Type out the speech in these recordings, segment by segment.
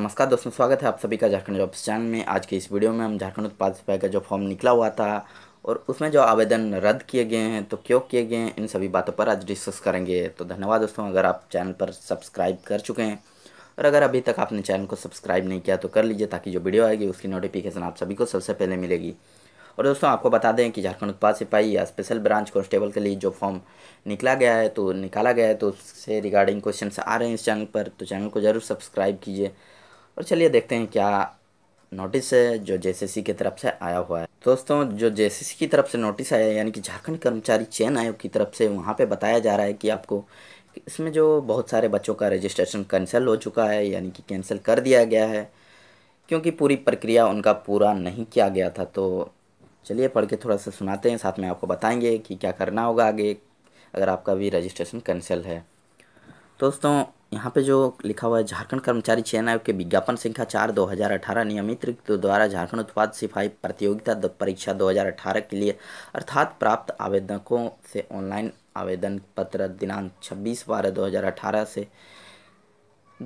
नमस्कार दोस्तों स्वागत है आप सभी का झारखंड जॉब्स चैनल में आज के इस वीडियो में हम झारखंड उत्पाद सफाई का जो फॉर्म निकला हुआ था और उसमें जो आवेदन रद्द किए गए हैं तो क्यों किए गए हैं इन सभी बातों पर आज डिस्कस करेंगे तो धन्यवाद दोस्तों अगर आप चैनल पर सब्सक्राइब कर चुके हैं और अगर अभी तक आपने चैनल को सब्सक्राइब नहीं किया तो कर लीजिए ताकि जो वीडियो आएगी उसकी नोटिफिकेशन आप सभी को सबसे पहले मिलेगी और दोस्तों आपको बता दें कि झारखंड उत्पाद सिपाही या स्पेशल ब्रांच कॉन्स्टेबल के लिए जो फॉर्म निकला गया है तो निकाला गया है तो उससे रिगार्डिंग क्वेश्चन आ रहे हैं इस चैनल पर तो चैनल को ज़रूर सब्सक्राइब कीजिए और चलिए देखते हैं क्या नोटिस है जो जे की तरफ से आया हुआ है दोस्तों जो जे की तरफ से नोटिस आया यानी कि झारखंड कर्मचारी चयन आयोग की तरफ से वहाँ पे बताया जा रहा है कि आपको इसमें जो बहुत सारे बच्चों का रजिस्ट्रेशन कैंसिल हो चुका है यानी कि कैंसिल कर दिया गया है क्योंकि पूरी प्रक्रिया उनका पूरा नहीं किया गया था तो चलिए पढ़ के थोड़ा सा सुनाते हैं साथ में आपको बताएंगे कि क्या करना होगा आगे अगर आपका भी रजिस्ट्रेशन कैंसिल है दोस्तों यहाँ पे जो लिखा हुआ है झारखंड कर्मचारी चयन आयोग के विज्ञापन संख्या चार दो हज़ार अठारह नियमित रिक्त द्वारा झारखंड उत्पाद सिफाई प्रतियोगिता परीक्षा दो हज़ार अठारह के लिए अर्थात प्राप्त आवेदकों से ऑनलाइन आवेदन पत्र दिनांक छब्बीस बारह दो हज़ार अठारह से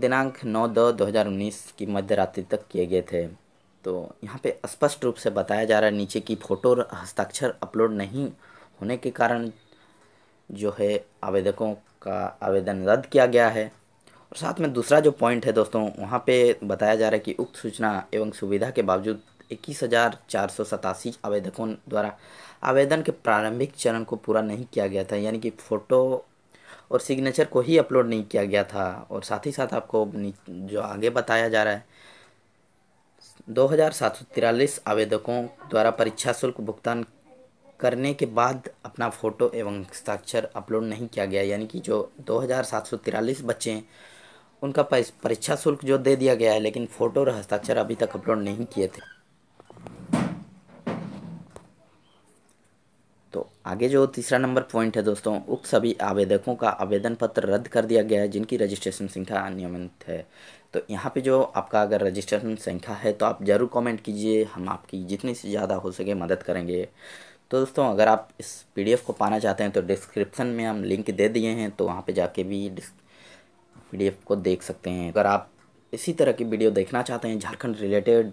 दिनांक नौ दो दो हज़ार उन्नीस की मध्यरात्रि तक किए गए थे तो यहाँ पे स्पष्ट रूप से बताया जा रहा है नीचे की फ़ोटो और हस्ताक्षर अपलोड नहीं होने के कारण जो है आवेदकों का आवेदन रद्द किया गया है साथ में दूसरा जो पॉइंट है दोस्तों वहाँ पे बताया जा रहा है कि उक्त सूचना एवं सुविधा के बावजूद इक्कीस हज़ार चार सौ सतासी आवेदकों द्वारा आवेदन के प्रारंभिक चरण को पूरा नहीं किया गया था यानी कि फ़ोटो और सिग्नेचर को ही अपलोड नहीं किया गया था और साथ ही साथ आपको जो आगे बताया जा रहा है दो हज़ार सात सौ तिरालीस आवेदकों द्वारा परीक्षा शुल्क भुगतान करने के बाद अपना फ़ोटो एवं हस्ताक्षर अपलोड नहीं किया गया यानी कि जो दो हज़ार सात सौ तिरालीस बच्चे उनका परीक्षा शुल्क जो दे दिया गया है लेकिन फ़ोटो और हस्ताक्षर अभी तक अपलोड नहीं किए थे तो आगे जो तीसरा नंबर पॉइंट है दोस्तों उक्त सभी आवेदकों का आवेदन पत्र रद्द कर दिया गया है जिनकी रजिस्ट्रेशन संख्या अनियमित है तो यहाँ पे जो आपका अगर रजिस्ट्रेशन संख्या है तो आप ज़रूर कमेंट कीजिए हम आपकी जितनी से ज़्यादा हो सके मदद करेंगे तो दोस्तों अगर आप इस पीडीएफ को पाना चाहते हैं तो डिस्क्रिप्सन में हम लिंक दे दिए हैं तो वहाँ पे जाके भी पीडीएफ को देख सकते हैं अगर आप इसी तरह की वीडियो देखना चाहते हैं झारखंड रिलेटेड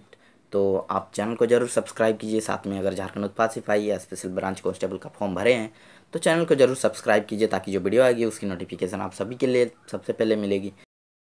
तो आप चैनल को जरूर सब्सक्राइब कीजिए साथ में अगर झारखंड उत्पाद सिपाही या स्पेशल ब्रांच कॉन्स्टेबल का फॉर्म भरे हैं तो चैनल को जरूर सब्सक्राइब कीजिए ताकि जो वीडियो आएगी उसकी नोटिफिकेशन आप सभी के लिए सबसे पहले मिलेगी